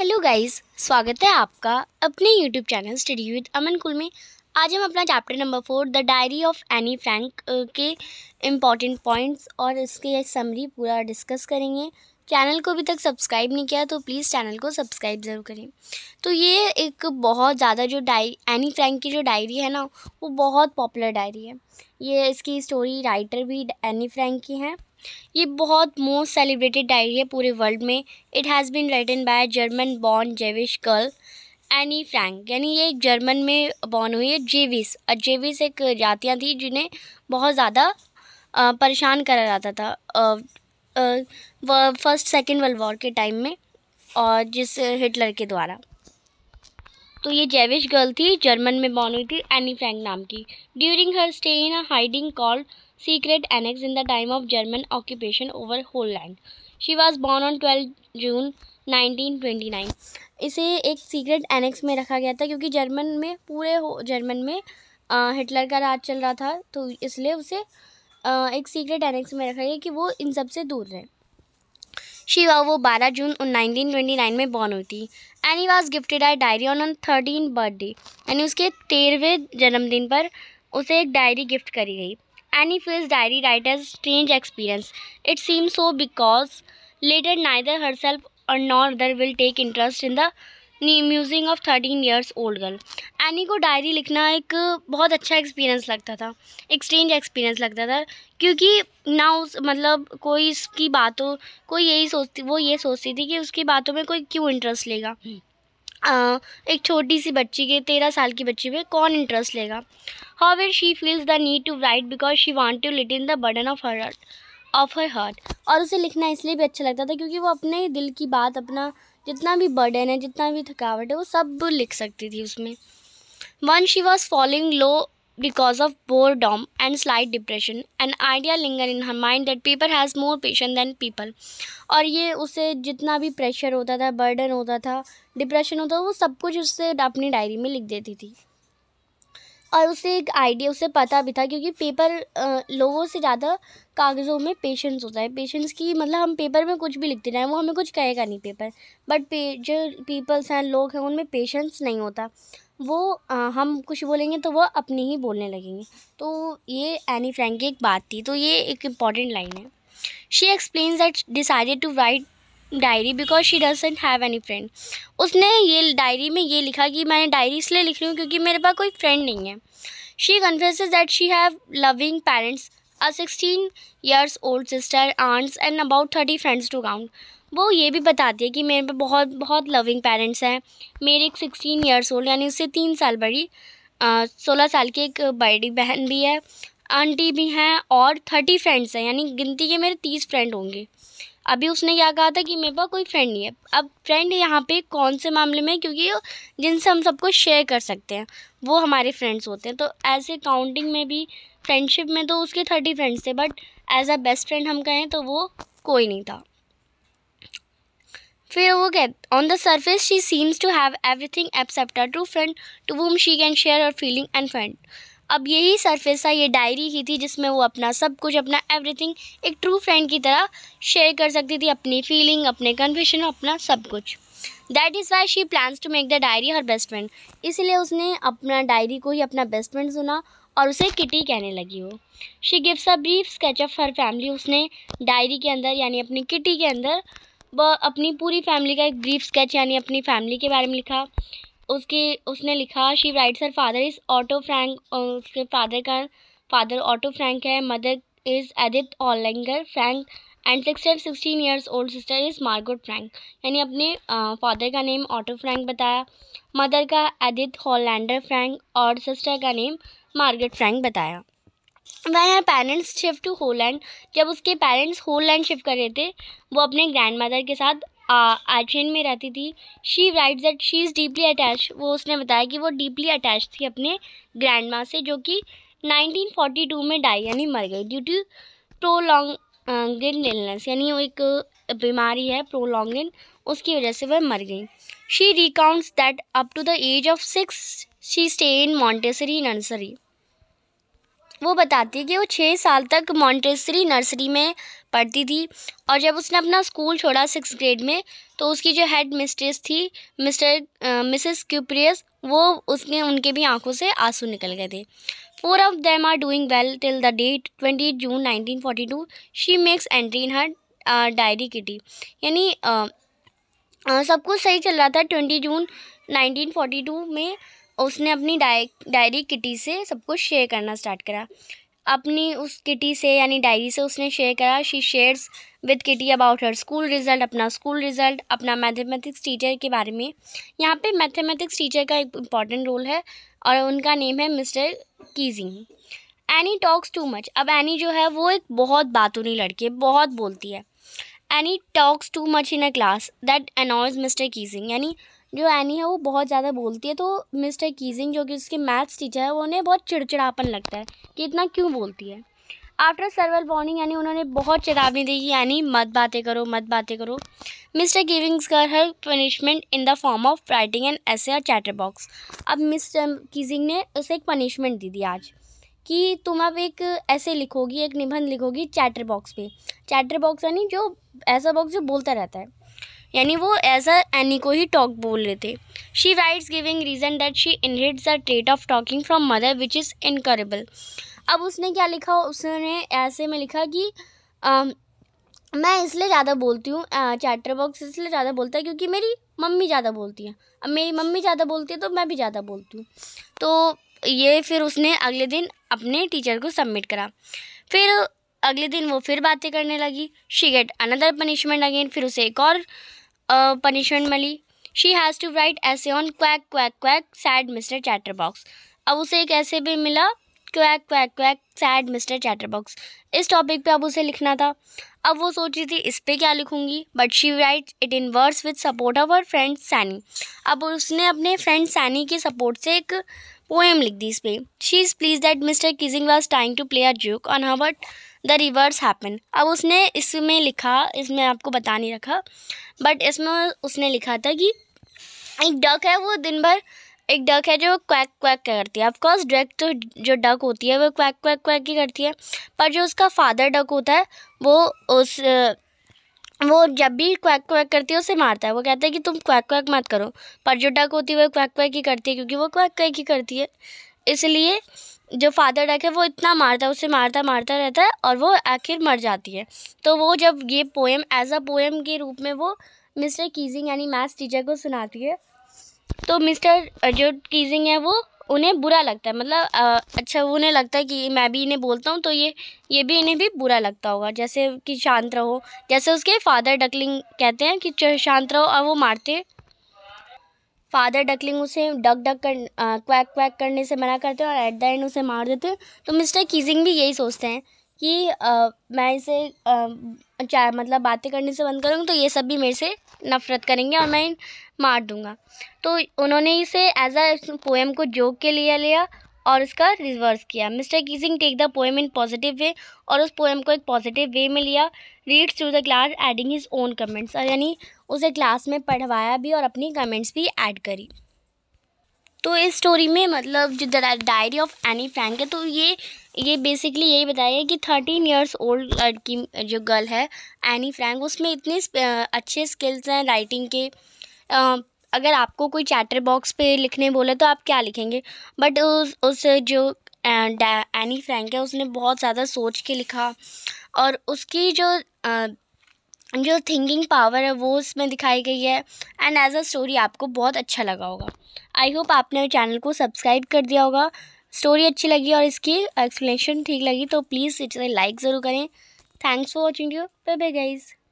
hello guys स्वागत है आपका अपने YouTube channel study with Aman कुल में आज हम अपना chapter number four the diary of Anne Frank के इम्पॉर्टेंट पॉइंट्स और इसके समरी पूरा डिस्कस करेंगे चैनल को अभी तक सब्सक्राइब नहीं किया तो प्लीज़ चैनल को सब्सक्राइब ज़रूर करें तो ये एक बहुत ज़्यादा जो डायरी एनी फ्रैंक की जो डायरी है ना वो बहुत पॉपुलर डायरी है ये इसकी स्टोरी राइटर भी एनी फ्रैंक की हैं ये बहुत मोस्ट सेलिब्रेटेड डायरी है पूरे वर्ल्ड में it has been written by German born Jewish girl Anne Frank यानी ये एक जर्मन में बॉर्न हुई है जेविस और जेविस एक जातियाँ थी जिन्हें बहुत ज़्यादा परेशान करा जाता था फर्स्ट सेकेंड वर्ल्ड वॉर के टाइम में और जिस हिटलर के द्वारा तो ये जेविश गर्ल थी जर्मन में बॉर्न हुई थी एनी फ्रैंक नाम की during her stay in a hiding called secret annexe in the time of German occupation over whole land she was born on twelve June nine इसे एक secret annex में रखा गया था क्योंकि जर्मन में पूरे जर्मन में आ, हिटलर का राज चल रहा था तो इसलिए उसे आ, एक सीक्रेट एनेक्स में रखा गया कि वो इन सब से दूर रहें Shiva वो 12 जून 1929 में बॉर्न हुई थी Anne was gifted I diary on on thirteen birthday यानी उसके तेरहवें जन्मदिन पर उसे एक डायरी गिफ्ट करी गई Anne feels diary writers strange experience it seems so because later neither herself और nor other will take interest in the musing of thirteen years old girl Anne को डायरी लिखना एक बहुत अच्छा experience लगता था एक स्ट्रेंज एक्सपीरियंस लगता था क्योंकि ना उस मतलब कोई इसकी बातों कोई यही सोचती वो ये सोचती थी कि उसकी बातों में कोई क्यों इंटरेस्ट लेगा आ, एक छोटी सी बच्ची के तेरह साल की बच्ची में कौन इंटरेस्ट लेगा where she feels the need to write because she want to let in the burden of her of her heart और उसे लिखना इसलिए भी अच्छा लगता था क्योंकि वो अपने दिल की बात अपना जितना भी बर्डन है जितना भी थकावट है वो सब लिख सकती थी उसमें when she was following low because of boredom and slide depression and idea linger in her mind that people has more patient than people और ये उसे जितना भी प्रेशर होता था बर्डन होता था डिप्रेशन होता था वो सब कुछ उससे अपनी डायरी में लिख देती थी और उसे एक आइडिया उसे पता भी था क्योंकि पेपर लोगों से ज़्यादा कागज़ों में पेशेंस होता है पेशेंस की मतलब हम पेपर में कुछ भी लिखते रहें वो हमें कुछ कहेगा नहीं पेपर बट पे, जो पीपल्स हैं लोग हैं उनमें पेशेंस नहीं होता वो आ, हम कुछ बोलेंगे तो वो अपने ही बोलने लगेंगे तो ये एनी फ्रैंक की एक बात थी तो ये एक इम्पॉर्टेंट लाइन है she explain that decided to write diary because she doesn't have any friend उसने ये डायरी में ये लिखा कि मैंने डायरी इसलिए लिख रही हूँ क्योंकि मेरे पास कोई फ्रेंड नहीं है she confesses that she have loving parents a sixteen years old sister aunts and about thirty friends to count वो ये भी बताती है कि मेरे पे बहुत बहुत लविंग पेरेंट्स हैं मेरे एक सिक्सटीन ईयर्स ओल्ड यानी उससे तीन साल बड़ी सोलह साल की एक बड़ी बहन भी है आंटी भी हैं और थर्टी फ्रेंड्स हैं यानी गिनती के मेरे तीस फ्रेंड होंगे अभी उसने क्या कहा था कि मेरे पास कोई फ्रेंड नहीं है अब फ्रेंड यहाँ पे कौन से मामले में क्योंकि जिनसे हम सबको शेयर कर सकते हैं वो हमारे फ्रेंड्स होते हैं तो ऐसे काउंटिंग में भी फ्रेंडशिप में तो उसके थर्टी फ्रेंड्स थे but as a best friend हम कहें तो वो कोई नहीं था फिर वो कह on the surface she seems to have everything except to true friend to whom she can share और फीलिंग एंड फ्रेंड अब यही सरफेस था ये डायरी ही थी जिसमें वो अपना सब कुछ अपना एवरीथिंग एक ट्रू फ्रेंड की तरह शेयर कर सकती थी अपनी फीलिंग अपने कन्फ्यूशन अपना सब कुछ that is why she plans to make the diary her best friend इसलिए उसने अपना डायरी को ही अपना बेस्ट फ्रेंड सुना और उसे किटी कहने लगी वो she gives a brief sketch of her family उसने डायरी के अंदर यानी अपनी किटी के अंदर वह अपनी पूरी फैमिली का एक ब्रीफ स्केच यानी अपनी फैमिली के बारे में लिखा उसकी उसने लिखा she writes her father is Otto Frank उसके फादर का फादर ऑटो फ्रैंक है mother is Edith Hollander Frank and sister sixteen years old sister is Margot Frank यानी अपने फादर का नेम ऑटो फ्रैंक बताया मदर का एडिथ हॉलैंडर फ्रैंक और sister का नेम मार्गरेट फ्रैंक बताया वह पेरेंट्स शिफ्ट टू होलैंड जब उसके पेरेंट्स होलैंड शिफ्ट कर रहे थे वो अपने ग्रैंड मदर के साथ आर्जेंट में रहती थी she write that she is deeply attach वो उसने बताया कि वो डीपली अटैच थी अपने ग्रैंड माँ से जो कि 1942 में डाई यानी मर गई ड्यू टू प्रोलॉन्गेड इलनेस यानी वो एक बीमारी है प्रोलॉन्गेड उसकी वजह से वह मर गई she recounts that up to the age of six she stay in Montessori nursery वो बताती है कि वो छः साल तक मॉन्टेसरी नर्सरी में पढ़ती थी और जब उसने अपना स्कूल छोड़ा सिक्स ग्रेड में तो उसकी जो हेड मिस्ट्रेस थी मिस्टर मिसेस क्यूप्रियस वो उसने उनके भी आंखों से आंसू निकल गए थे four of them are doing well till the date twenty June nineteen forty two she makes entry in her diary Kitty यानी सब कुछ सही चल रहा था ट्वेंटी जून नाइनटीन टू में और उसने अपनी डाय डायरी किटी से सब कुछ शेयर करना स्टार्ट करा अपनी उस किटी से यानी डायरी से उसने शेयर करा she shares with Kitty about her school result अपना स्कूल रिज़ल्ट अपना मैथमेटिक्स टीचर के बारे में यहाँ पे मैथमेटिक्स टीचर का एक इम्पॉर्टेंट रोल है और उनका नेम है Mr Keesing Anne talks too much अब एनी जो है वो एक बहुत बातूनी लड़की है बहुत बोलती है Anne talks too much in a class that annoys Mr Keesing यानी जो एनी है वो बहुत ज़्यादा बोलती है तो मिस्टर कीजिंग जो कि उसके मैथ्स टीचर है वो उन्हें बहुत चिड़चिड़ापन लगता है कि इतना क्यों बोलती है आफ्टर सर्वल वार्निंग यानी उन्होंने बहुत चेतावनी दी कि यानी मत बातें करो मत बातें करो मिस्टर कीजिंग्स कर her punishment in the form of writing an essay और चैटर बॉक्स अब मिस्टर कीजिंग ने उसे एक पनिशमेंट दी थी आज कि तुम अब एक ऐसे लिखोगी एक निबंध लिखोगी चैटर बॉक्स पे चैटर बॉक्स यानी जो ऐसा बॉक्स जो बोलता रहता है यानी वो एज अ एनी को ही टॉक बोल रहे थे she writes giving reason that she inherits the trait of talking from mother which is incurable अब उसने क्या लिखा उसने ऐसे में लिखा कि आ, um, मैं इसलिए ज़्यादा बोलती हूँ चैटर uh, बॉक्स इसलिए ज़्यादा बोलता है क्योंकि मेरी मम्मी ज़्यादा बोलती है अब मेरी मम्मी ज़्यादा बोलती है तो मैं भी ज़्यादा बोलती हूँ तो ये फिर उसने अगले दिन अपने टीचर को सबमिट करा फिर अगले दिन वो फिर बातें करने लगी she get another punishment again फिर उसे एक और पनिशमेंट मिली she has to write essay on quack quack quack said Mr chatter box अब उसे एक ऐसे भी मिला quack quack quack said Mr chatter box इस टॉपिक पे अब उसे लिखना था अब वो सोच रही थी इस पर क्या लिखूंगी but she write it in verse with support of our friend Sanne अब उसने अपने फ्रेंड सैनी के सपोर्ट से एक पोएम लिख दी इस पर she is please that Mr Keesing was trying to play a joke on her but the reverse happen अब उसने इसमें लिखा इसमें आपको बता नहीं रखा बट इसमें उसने लिखा था कि एक डक है वो दिन भर एक डक है जो क्वैक क्वैक करती है ऑफकोर्स डक तो जो डक होती है वो क्वैक क्वैक क्वैक ही करती है पर जो उसका फादर डक होता है वो उस वो जब भी क्वैक क्वैक करती है उसे मारता है वो कहता है कि तुम क्वैक क्वैक मत करो पर जो डक होती है वो क्वैक क्वैक ही करती है क्योंकि वो क्वैक क्वैक ही करती है इसलिए जो फादर डक है वो इतना मारता है उसे मारता मारता रहता है और वो आखिर मर जाती है तो वो जब ये पोएम एज अ पोएम के रूप में वो मिस्टर कीजिंग यानी मैथ्स टीचर को सुनाती है तो मिस्टर जो कीजिंग है वो उन्हें बुरा लगता है मतलब आ, अच्छा उन्हें लगता है कि मैं भी इन्हें बोलता हूँ तो ये ये भी इन्हें भी बुरा लगता होगा जैसे कि शांत रहो जैसे उसके फादर डकलिंग कहते हैं कि शांत रहो और वो मारते फादर डकलिंग उसे डक डक कर क्वैक क्वैक करने से मना करते हैं और एट द एंड उसे मार देते हैं तो मिस्टर कीजिंग भी यही सोचते हैं कि आ, मैं इसे चाहे मतलब बातें करने से बंद करूँगी तो ये सब भी मेरे से नफ़रत करेंगे और मैं मार दूँगा तो उन्होंने इसे एज अ पोएम को जोक के लिए लिया और इसका रिवर्स किया Mr Keesing take the poem in positive way और उस पोएम को एक पॉजिटिव वे में लिया reads to the class adding his own comments यानी उसे क्लास में पढ़वाया भी और अपनी कमेंट्स भी ऐड करी तो इस स्टोरी में मतलब जो डायरी ऑफ एनी फ्रैंक है तो ये ये बेसिकली यही बताया कि थर्टीन इयर्स ओल्ड लड़की जो गर्ल है एनी फ्रैंक उसमें इतने अच्छे स्किल्स हैं राइटिंग के अगर आपको कोई चैटर बॉक्स पे लिखने बोले तो आप क्या लिखेंगे बट उस उस जो एनी फ्रैंक है उसने बहुत ज़्यादा सोच के लिखा और उसकी जो जो थिंकिंग पावर है वो उसमें दिखाई गई है एंड एज अ स्टोरी आपको बहुत अच्छा लगा होगा आई होप आपने चैनल को सब्सक्राइब कर दिया होगा स्टोरी अच्छी लगी और इसकी एक्सप्लेनेशन ठीक लगी तो प्लीज़ इसे लाइक ज़रूर करें thanks for watching you bye bye guys